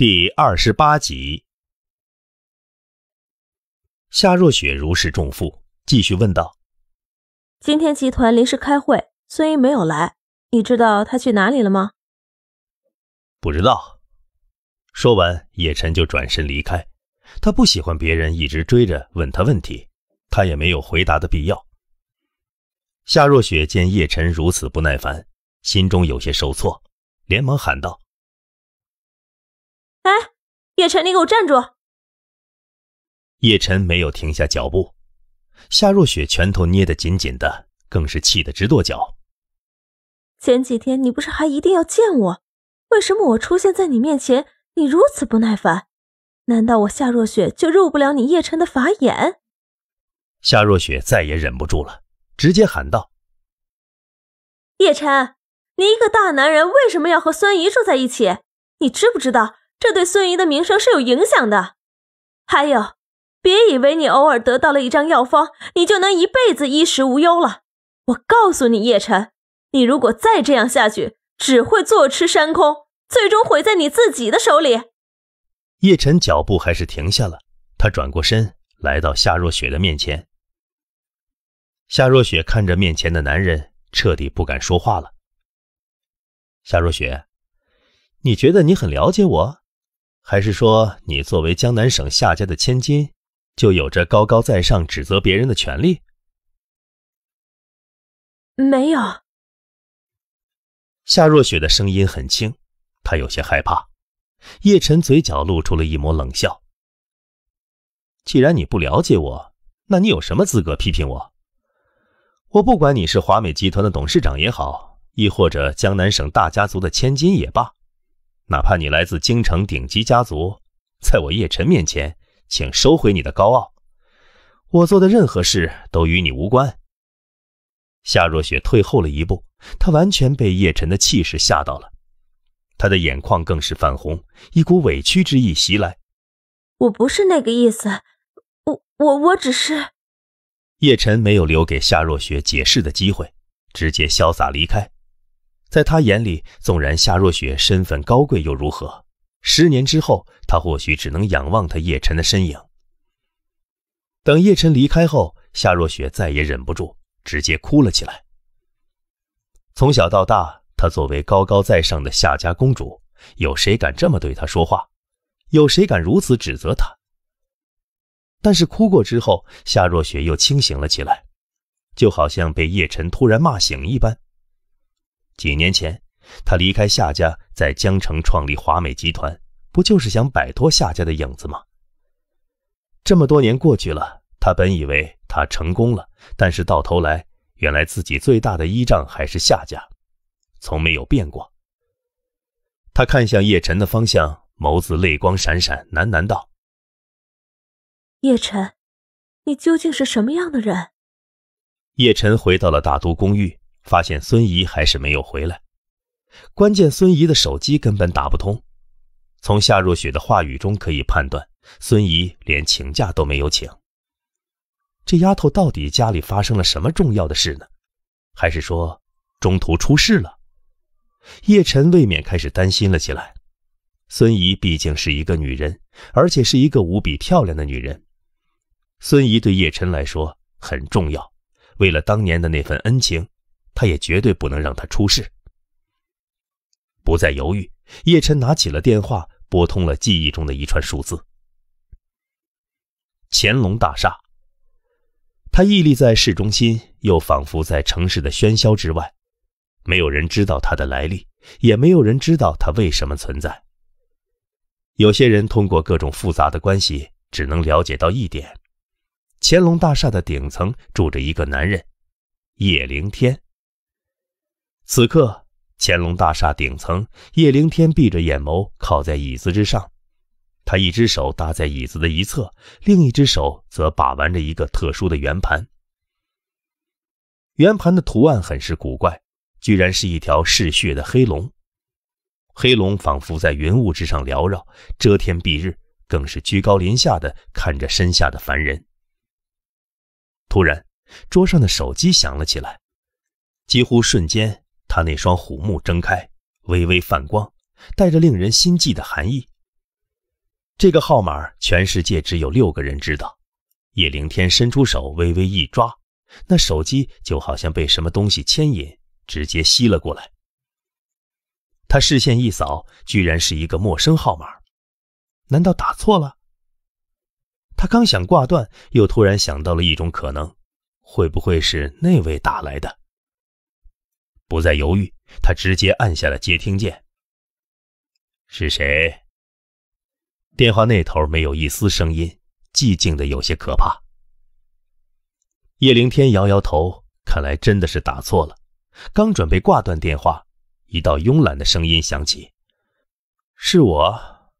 第二十八集，夏若雪如释重负，继续问道：“今天集团临时开会，孙姨没有来，你知道他去哪里了吗？”“不知道。”说完，叶晨就转身离开。他不喜欢别人一直追着问他问题，他也没有回答的必要。夏若雪见叶晨如此不耐烦，心中有些受挫，连忙喊道。哎，叶晨，你给我站住！叶晨没有停下脚步，夏若雪拳头捏得紧紧的，更是气得直跺脚。前几天你不是还一定要见我？为什么我出现在你面前，你如此不耐烦？难道我夏若雪就入不了你叶晨的法眼？夏若雪再也忍不住了，直接喊道：“叶晨，你一个大男人为什么要和孙姨住在一起？你知不知道？”这对孙姨的名声是有影响的。还有，别以为你偶尔得到了一张药方，你就能一辈子衣食无忧了。我告诉你，叶晨，你如果再这样下去，只会坐吃山空，最终毁在你自己的手里。叶晨脚步还是停下了，他转过身，来到夏若雪的面前。夏若雪看着面前的男人，彻底不敢说话了。夏若雪，你觉得你很了解我？还是说，你作为江南省夏家的千金，就有着高高在上指责别人的权利？没有。夏若雪的声音很轻，她有些害怕。叶晨嘴角露出了一抹冷笑。既然你不了解我，那你有什么资格批评我？我不管你是华美集团的董事长也好，亦或者江南省大家族的千金也罢。哪怕你来自京城顶级家族，在我叶辰面前，请收回你的高傲。我做的任何事都与你无关。夏若雪退后了一步，她完全被叶辰的气势吓到了，她的眼眶更是泛红，一股委屈之意袭来。我不是那个意思，我我我只是……叶辰没有留给夏若雪解释的机会，直接潇洒离开。在他眼里，纵然夏若雪身份高贵又如何？十年之后，他或许只能仰望他叶辰的身影。等叶辰离开后，夏若雪再也忍不住，直接哭了起来。从小到大，她作为高高在上的夏家公主，有谁敢这么对她说话？有谁敢如此指责她？但是哭过之后，夏若雪又清醒了起来，就好像被叶辰突然骂醒一般。几年前，他离开夏家，在江城创立华美集团，不就是想摆脱夏家的影子吗？这么多年过去了，他本以为他成功了，但是到头来，原来自己最大的依仗还是夏家，从没有变过。他看向叶晨的方向，眸子泪光闪闪，喃喃道：“叶晨，你究竟是什么样的人？”叶晨回到了大都公寓。发现孙怡还是没有回来，关键孙怡的手机根本打不通。从夏若雪的话语中可以判断，孙怡连请假都没有请。这丫头到底家里发生了什么重要的事呢？还是说中途出事了？叶晨未免开始担心了起来。孙怡毕竟是一个女人，而且是一个无比漂亮的女人。孙怡对叶晨来说很重要，为了当年的那份恩情。他也绝对不能让他出事。不再犹豫，叶晨拿起了电话，拨通了记忆中的一串数字。乾隆大厦。它屹立在市中心，又仿佛在城市的喧嚣之外。没有人知道它的来历，也没有人知道它为什么存在。有些人通过各种复杂的关系，只能了解到一点：乾隆大厦的顶层住着一个男人，叶凌天。此刻，乾隆大厦顶层，叶凌天闭着眼眸，靠在椅子之上。他一只手搭在椅子的一侧，另一只手则把玩着一个特殊的圆盘。圆盘的图案很是古怪，居然是一条嗜血的黑龙。黑龙仿佛在云雾之上缭绕，遮天蔽日，更是居高临下的看着身下的凡人。突然，桌上的手机响了起来，几乎瞬间。他那双虎目睁开，微微泛光，带着令人心悸的寒意。这个号码，全世界只有六个人知道。叶凌天伸出手，微微一抓，那手机就好像被什么东西牵引，直接吸了过来。他视线一扫，居然是一个陌生号码。难道打错了？他刚想挂断，又突然想到了一种可能：会不会是那位打来的？不再犹豫，他直接按下了接听键。是谁？电话那头没有一丝声音，寂静的有些可怕。叶凌天摇摇头，看来真的是打错了。刚准备挂断电话，一道慵懒的声音响起：“是我。”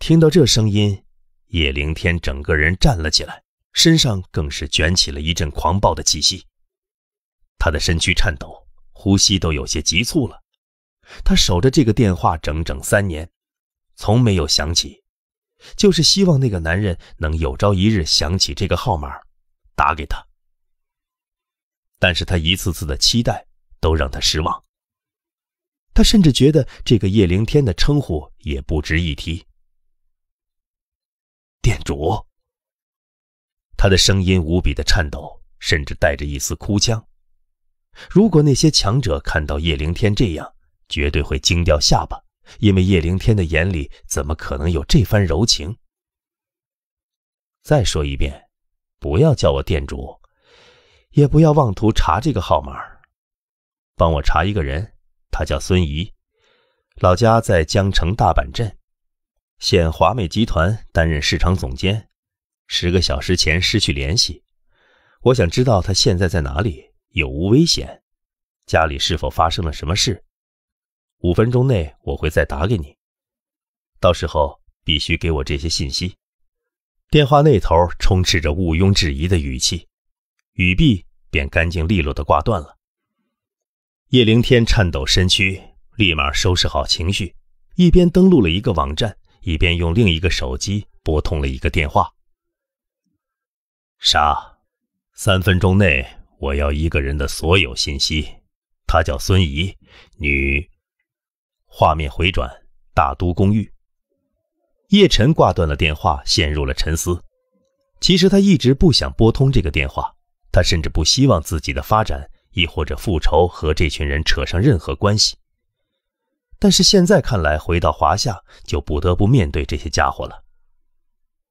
听到这声音，叶凌天整个人站了起来，身上更是卷起了一阵狂暴的气息。他的身躯颤抖。呼吸都有些急促了，他守着这个电话整整三年，从没有响起，就是希望那个男人能有朝一日想起这个号码，打给他。但是他一次次的期待都让他失望，他甚至觉得这个叶凌天的称呼也不值一提。店主，他的声音无比的颤抖，甚至带着一丝哭腔。如果那些强者看到叶凌天这样，绝对会惊掉下巴。因为叶凌天的眼里怎么可能有这番柔情？再说一遍，不要叫我店主，也不要妄图查这个号码。帮我查一个人，他叫孙怡，老家在江城大板镇，现华美集团担任市场总监，十个小时前失去联系。我想知道他现在在哪里。有无危险？家里是否发生了什么事？五分钟内我会再打给你，到时候必须给我这些信息。电话那头充斥着毋庸置疑的语气，语毕便干净利落的挂断了。叶凌天颤抖身躯，立马收拾好情绪，一边登录了一个网站，一边用另一个手机拨通了一个电话。啥？三分钟内。我要一个人的所有信息，她叫孙怡，女。画面回转，大都公寓。叶晨挂断了电话，陷入了沉思。其实他一直不想拨通这个电话，他甚至不希望自己的发展，亦或者复仇和这群人扯上任何关系。但是现在看来，回到华夏就不得不面对这些家伙了。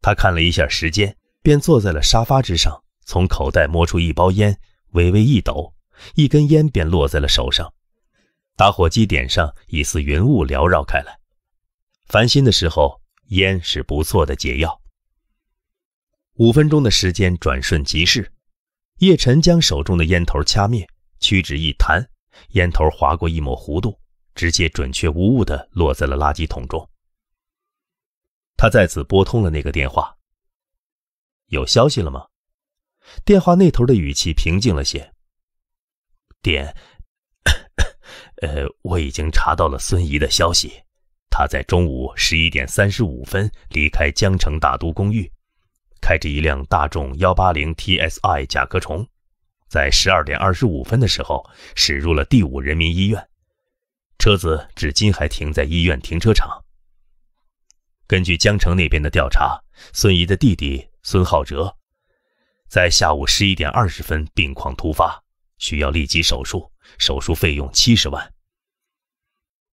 他看了一下时间，便坐在了沙发之上，从口袋摸出一包烟。微微一抖，一根烟便落在了手上。打火机点上，一丝云雾缭绕开来。烦心的时候，烟是不错的解药。五分钟的时间转瞬即逝，叶晨将手中的烟头掐灭，屈指一弹，烟头划过一抹弧度，直接准确无误地落在了垃圾桶中。他再次拨通了那个电话：“有消息了吗？”电话那头的语气平静了些。点，呃，我已经查到了孙怡的消息，她在中午十一点三十五分离开江城大都公寓，开着一辆大众幺八零 T S I 甲壳虫，在十二点二十五分的时候驶入了第五人民医院，车子至今还停在医院停车场。根据江城那边的调查，孙怡的弟弟孙浩哲。在下午十一点二十分，病况突发，需要立即手术，手术费用七十万。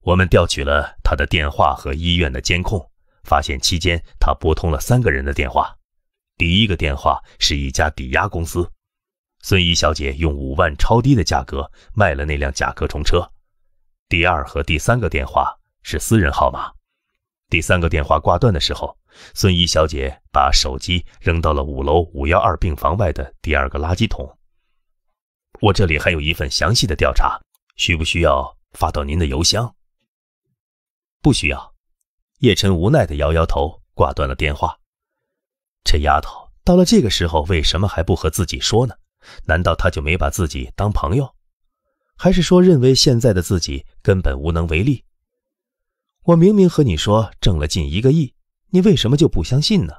我们调取了他的电话和医院的监控，发现期间他拨通了三个人的电话。第一个电话是一家抵押公司，孙怡小姐用五万超低的价格卖了那辆甲壳虫车。第二和第三个电话是私人号码。第三个电话挂断的时候，孙怡小姐把手机扔到了五楼五幺二病房外的第二个垃圾桶。我这里还有一份详细的调查，需不需要发到您的邮箱？不需要。叶晨无奈地摇摇头，挂断了电话。这丫头到了这个时候，为什么还不和自己说呢？难道她就没把自己当朋友？还是说认为现在的自己根本无能为力？我明明和你说挣了近一个亿，你为什么就不相信呢？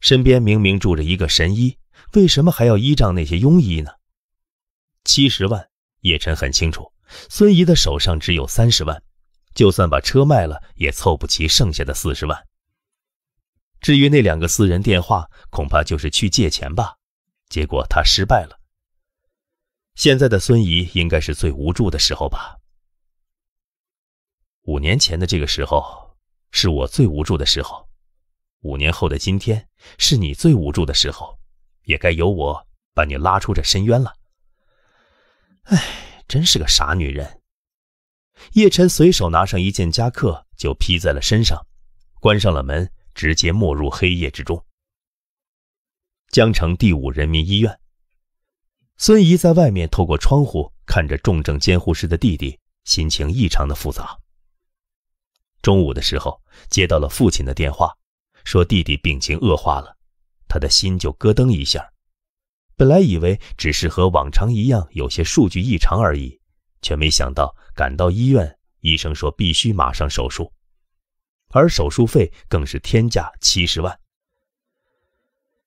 身边明明住着一个神医，为什么还要依仗那些庸医呢？七十万，叶晨很清楚，孙怡的手上只有三十万，就算把车卖了，也凑不齐剩下的四十万。至于那两个私人电话，恐怕就是去借钱吧，结果他失败了。现在的孙怡应该是最无助的时候吧。五年前的这个时候是我最无助的时候，五年后的今天是你最无助的时候，也该由我把你拉出这深渊了。哎，真是个傻女人！叶晨随手拿上一件夹克就披在了身上，关上了门，直接没入黑夜之中。江城第五人民医院，孙怡在外面透过窗户看着重症监护室的弟弟，心情异常的复杂。中午的时候，接到了父亲的电话，说弟弟病情恶化了，他的心就咯噔一下。本来以为只是和往常一样有些数据异常而已，却没想到赶到医院，医生说必须马上手术，而手术费更是天价七十万。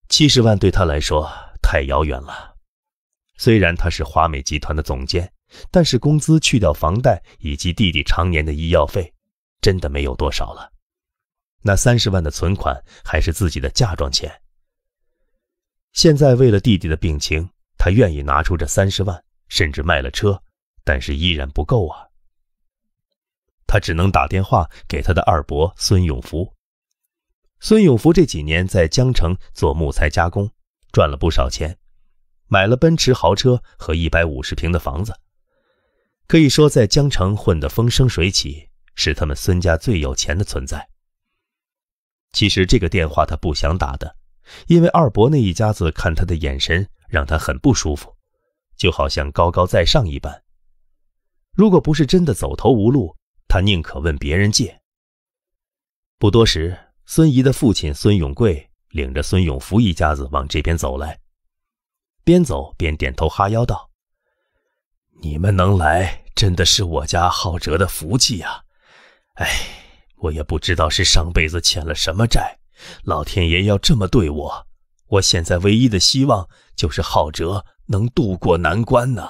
七十万对他来说太遥远了。虽然他是华美集团的总监，但是工资去掉房贷以及弟弟常年的医药费。真的没有多少了，那三十万的存款还是自己的嫁妆钱。现在为了弟弟的病情，他愿意拿出这三十万，甚至卖了车，但是依然不够啊。他只能打电话给他的二伯孙永福。孙永福这几年在江城做木材加工，赚了不少钱，买了奔驰豪车和一百五十平的房子，可以说在江城混得风生水起。是他们孙家最有钱的存在。其实这个电话他不想打的，因为二伯那一家子看他的眼神让他很不舒服，就好像高高在上一般。如果不是真的走投无路，他宁可问别人借。不多时，孙姨的父亲孙永贵领着孙永福一家子往这边走来，边走边点头哈腰道：“你们能来，真的是我家浩哲的福气呀。”哎，我也不知道是上辈子欠了什么债，老天爷要这么对我，我现在唯一的希望就是浩哲能渡过难关呢。